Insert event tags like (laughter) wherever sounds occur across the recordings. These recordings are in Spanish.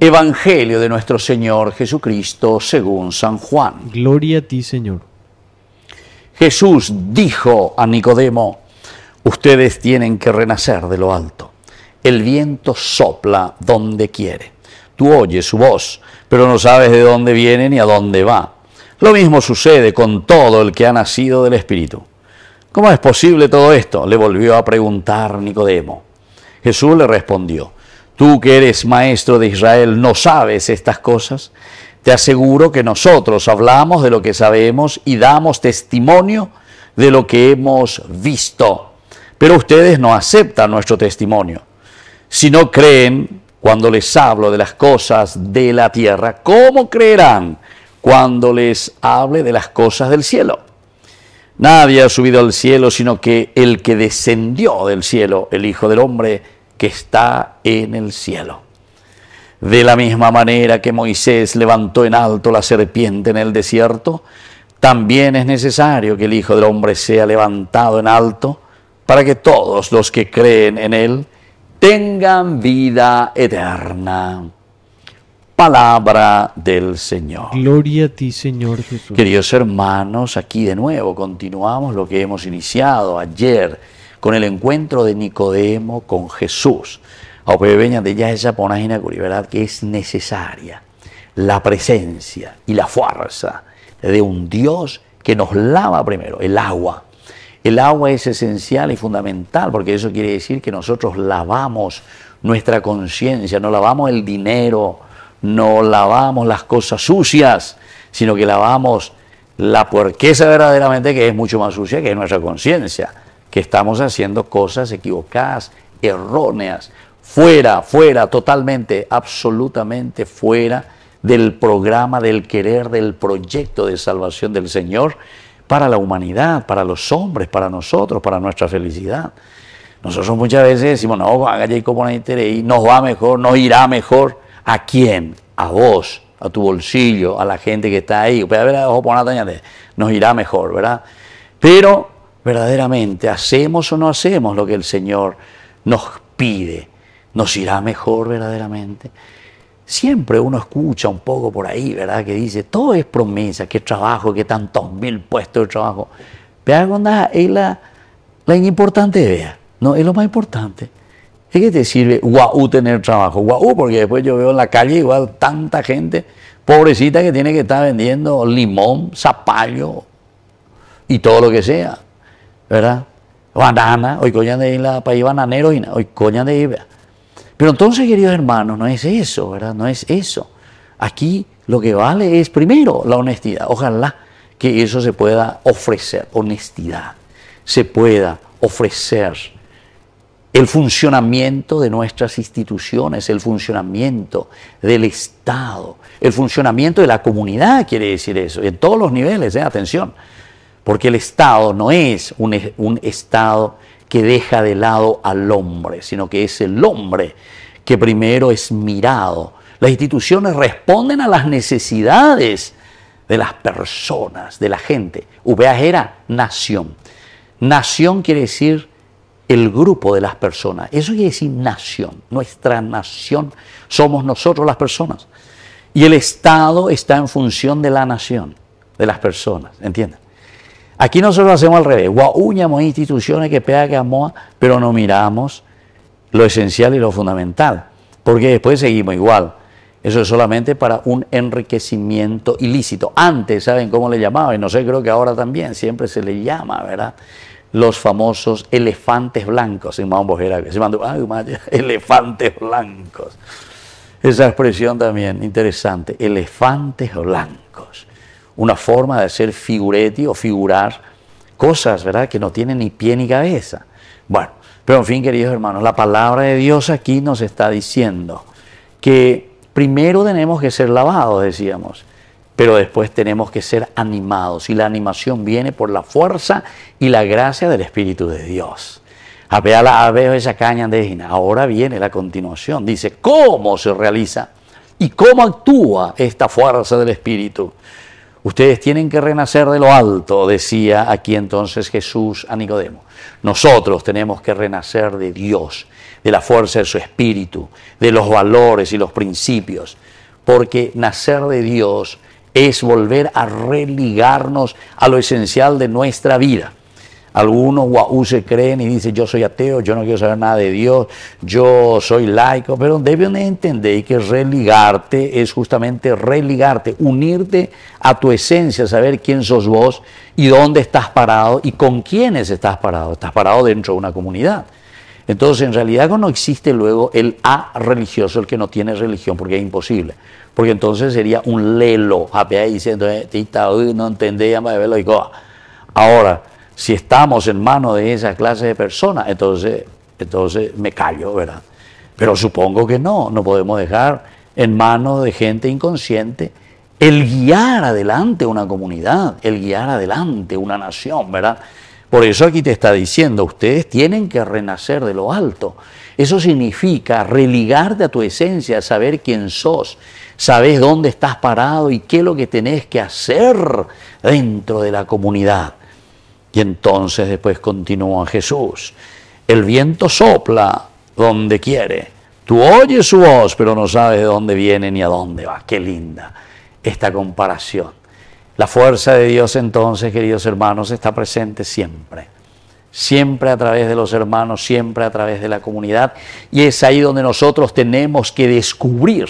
Evangelio de nuestro Señor Jesucristo según San Juan. Gloria a ti, Señor. Jesús dijo a Nicodemo, ustedes tienen que renacer de lo alto. El viento sopla donde quiere. Tú oyes su voz, pero no sabes de dónde viene ni a dónde va. Lo mismo sucede con todo el que ha nacido del Espíritu. ¿Cómo es posible todo esto? Le volvió a preguntar Nicodemo. Jesús le respondió, Tú que eres maestro de Israel, ¿no sabes estas cosas? Te aseguro que nosotros hablamos de lo que sabemos y damos testimonio de lo que hemos visto. Pero ustedes no aceptan nuestro testimonio. Si no creen cuando les hablo de las cosas de la tierra, ¿cómo creerán cuando les hable de las cosas del cielo? Nadie ha subido al cielo sino que el que descendió del cielo, el Hijo del Hombre, que está en el cielo. De la misma manera que Moisés levantó en alto la serpiente en el desierto, también es necesario que el Hijo del Hombre sea levantado en alto para que todos los que creen en Él tengan vida eterna. Palabra del Señor. Gloria a ti, Señor Jesús. Queridos hermanos, aquí de nuevo continuamos lo que hemos iniciado ayer con el encuentro de Nicodemo con Jesús. de ya esa ponágina ¿verdad? que es necesaria, la presencia y la fuerza de un Dios que nos lava primero, el agua. El agua es esencial y fundamental porque eso quiere decir que nosotros lavamos nuestra conciencia, no lavamos el dinero, no lavamos las cosas sucias, sino que lavamos la puerqueza verdaderamente que es mucho más sucia que es nuestra conciencia que estamos haciendo cosas equivocadas, erróneas, fuera, fuera, totalmente, absolutamente fuera del programa, del querer, del proyecto de salvación del Señor para la humanidad, para los hombres, para nosotros, para nuestra felicidad. Nosotros muchas veces decimos, no, haga Jacob y nos va mejor, nos irá mejor. ¿A quién? A vos, a tu bolsillo, a la gente que está ahí. Nos irá mejor, ¿verdad? Pero verdaderamente hacemos o no hacemos lo que el Señor nos pide, nos irá mejor verdaderamente. Siempre uno escucha un poco por ahí, ¿verdad? Que dice, todo es promesa, qué trabajo, que tantos mil puestos de trabajo. Pero es la, la inimportante idea, no es lo más importante. ¿Es que te sirve guau tener trabajo? Guau, porque después yo veo en la calle igual tanta gente pobrecita que tiene que estar vendiendo limón, zapallo y todo lo que sea. ¿verdad? Banana, hoy coña de la país bananero hoy coña de Pero entonces, queridos hermanos, no es eso, ¿verdad? No es eso. Aquí lo que vale es primero la honestidad. Ojalá que eso se pueda ofrecer, honestidad, se pueda ofrecer el funcionamiento de nuestras instituciones, el funcionamiento del Estado, el funcionamiento de la comunidad, quiere decir eso, en todos los niveles, ¿eh? atención. Porque el Estado no es un, Estado que deja de lado al hombre, sino que es el hombre que primero es mirado. Las instituciones responden a las necesidades de las personas, de la gente. VA era nación. Nación quiere decir el grupo de las personas. Eso quiere decir nación. Nuestra nación somos nosotros las personas. Y el Estado está en función de la nación, de las personas. ¿Entienden? Aquí nosotros hacemos al revés, guauñamos instituciones que Moa, pero no miramos lo esencial y lo fundamental, porque después seguimos igual. Eso es solamente para un enriquecimiento ilícito. Antes, ¿saben cómo le llamaban? Y no sé, creo que ahora también, siempre se le llama, ¿verdad? Los famosos elefantes blancos. se (laughs) Elefantes blancos. Esa expresión también interesante, elefantes blancos una forma de hacer figuretti o figurar cosas, ¿verdad?, que no tienen ni pie ni cabeza. Bueno, pero en fin, queridos hermanos, la palabra de Dios aquí nos está diciendo que primero tenemos que ser lavados, decíamos, pero después tenemos que ser animados. Y la animación viene por la fuerza y la gracia del Espíritu de Dios. A la esa caña de Ahora viene la continuación. Dice, ¿cómo se realiza? ¿Y cómo actúa esta fuerza del Espíritu? Ustedes tienen que renacer de lo alto, decía aquí entonces Jesús a Nicodemo. Nosotros tenemos que renacer de Dios, de la fuerza de su espíritu, de los valores y los principios, porque nacer de Dios es volver a religarnos a lo esencial de nuestra vida algunos guau se creen y dicen yo soy ateo, yo no quiero saber nada de Dios, yo soy laico, pero deben entender que religarte es justamente religarte, unirte a tu esencia, saber quién sos vos y dónde estás parado y con quiénes estás parado. Estás parado dentro de una comunidad. Entonces, en realidad no existe luego el A religioso, el que no tiene religión, porque es imposible. Porque entonces sería un lelo. diciendo, eh, no Ahora, si estamos en manos de esa clase de personas, entonces, entonces me callo, ¿verdad? Pero supongo que no, no podemos dejar en manos de gente inconsciente el guiar adelante una comunidad, el guiar adelante una nación, ¿verdad? Por eso aquí te está diciendo, ustedes tienen que renacer de lo alto. Eso significa religarte a tu esencia, saber quién sos, sabes dónde estás parado y qué es lo que tenés que hacer dentro de la comunidad. Y entonces después continúa Jesús. El viento sopla donde quiere. Tú oyes su voz, pero no sabes de dónde viene ni a dónde va. Qué linda esta comparación. La fuerza de Dios entonces, queridos hermanos, está presente siempre. Siempre a través de los hermanos, siempre a través de la comunidad. Y es ahí donde nosotros tenemos que descubrir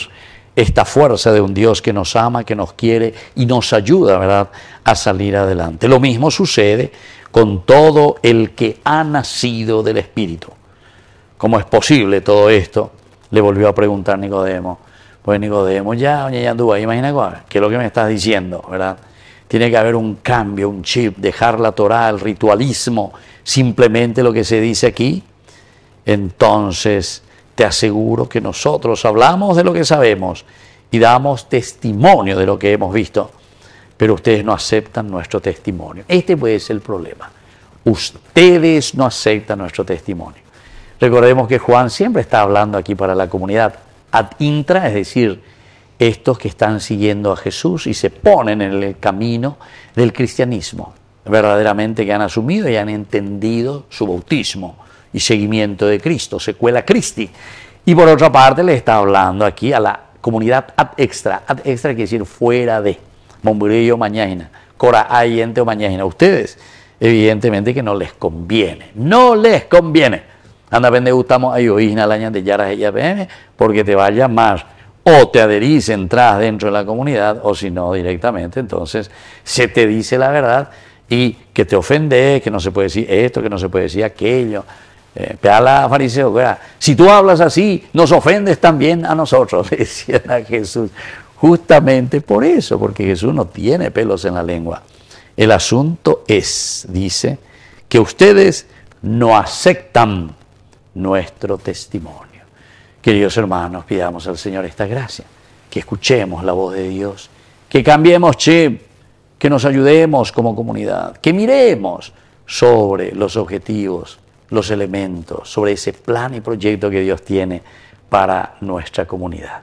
esta fuerza de un Dios que nos ama, que nos quiere y nos ayuda, ¿verdad?, a salir adelante. Lo mismo sucede con todo el que ha nacido del Espíritu. ¿Cómo es posible todo esto? Le volvió a preguntar Nicodemo. Pues Nicodemo, ya, doña Yandúa, imagina qué es lo que me estás diciendo, ¿verdad? Tiene que haber un cambio, un chip, dejar la Torah, el ritualismo, simplemente lo que se dice aquí. Entonces, te aseguro que nosotros hablamos de lo que sabemos y damos testimonio de lo que hemos visto pero ustedes no aceptan nuestro testimonio. Este puede ser el problema. Ustedes no aceptan nuestro testimonio. Recordemos que Juan siempre está hablando aquí para la comunidad ad intra, es decir, estos que están siguiendo a Jesús y se ponen en el camino del cristianismo, verdaderamente que han asumido y han entendido su bautismo y seguimiento de Cristo, secuela Christi. Y por otra parte le está hablando aquí a la comunidad ad extra, ad extra quiere decir fuera de Momburillo mañagina, Cora Ayente o mañagina. Ustedes, evidentemente que no les conviene, no les conviene. Anda, vende gustamos a Lañan de Yaras y porque te va a llamar o te adherís, entras dentro de la comunidad, o si no, directamente, entonces se te dice la verdad y que te ofendes, que no se puede decir esto, que no se puede decir aquello. Eh, la fariseo, si tú hablas así, nos ofendes también a nosotros, (laughs) Decía Jesús. Justamente por eso, porque Jesús no tiene pelos en la lengua. El asunto es, dice, que ustedes no aceptan nuestro testimonio. Queridos hermanos, pidamos al Señor esta gracia, que escuchemos la voz de Dios, que cambiemos chip, que nos ayudemos como comunidad, que miremos sobre los objetivos, los elementos, sobre ese plan y proyecto que Dios tiene para nuestra comunidad.